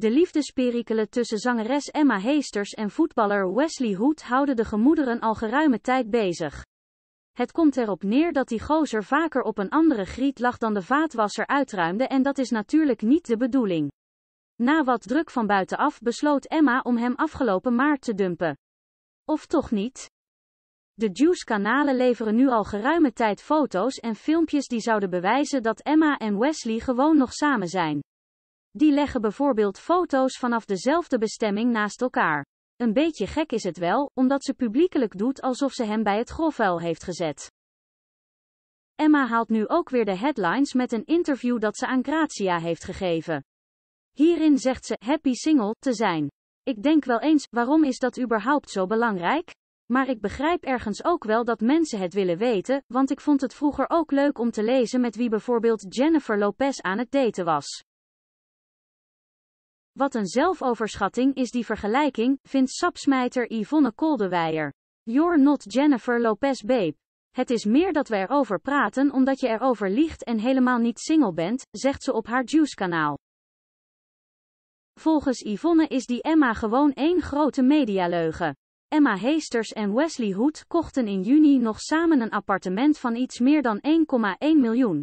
De liefdesperikelen tussen zangeres Emma Heesters en voetballer Wesley Hood houden de gemoederen al geruime tijd bezig. Het komt erop neer dat die gozer vaker op een andere griet lag dan de vaatwasser uitruimde en dat is natuurlijk niet de bedoeling. Na wat druk van buitenaf besloot Emma om hem afgelopen maart te dumpen. Of toch niet? De Juice-kanalen leveren nu al geruime tijd foto's en filmpjes die zouden bewijzen dat Emma en Wesley gewoon nog samen zijn. Die leggen bijvoorbeeld foto's vanaf dezelfde bestemming naast elkaar. Een beetje gek is het wel, omdat ze publiekelijk doet alsof ze hem bij het grofvuil heeft gezet. Emma haalt nu ook weer de headlines met een interview dat ze aan Grazia heeft gegeven. Hierin zegt ze happy single te zijn. Ik denk wel eens, waarom is dat überhaupt zo belangrijk? Maar ik begrijp ergens ook wel dat mensen het willen weten, want ik vond het vroeger ook leuk om te lezen met wie bijvoorbeeld Jennifer Lopez aan het daten was. Wat een zelfoverschatting is die vergelijking, vindt sapsmijter Yvonne Koldewijer. You're not Jennifer Lopez babe. Het is meer dat we erover praten omdat je erover liegt en helemaal niet single bent, zegt ze op haar juicekanaal. Volgens Yvonne is die Emma gewoon één grote medialeugen. Emma Heesters en Wesley Hood kochten in juni nog samen een appartement van iets meer dan 1,1 miljoen.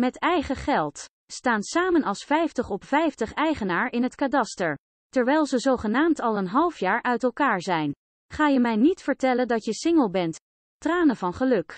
Met eigen geld staan samen als 50 op 50 eigenaar in het kadaster. Terwijl ze zogenaamd al een half jaar uit elkaar zijn. Ga je mij niet vertellen dat je single bent? Tranen van geluk.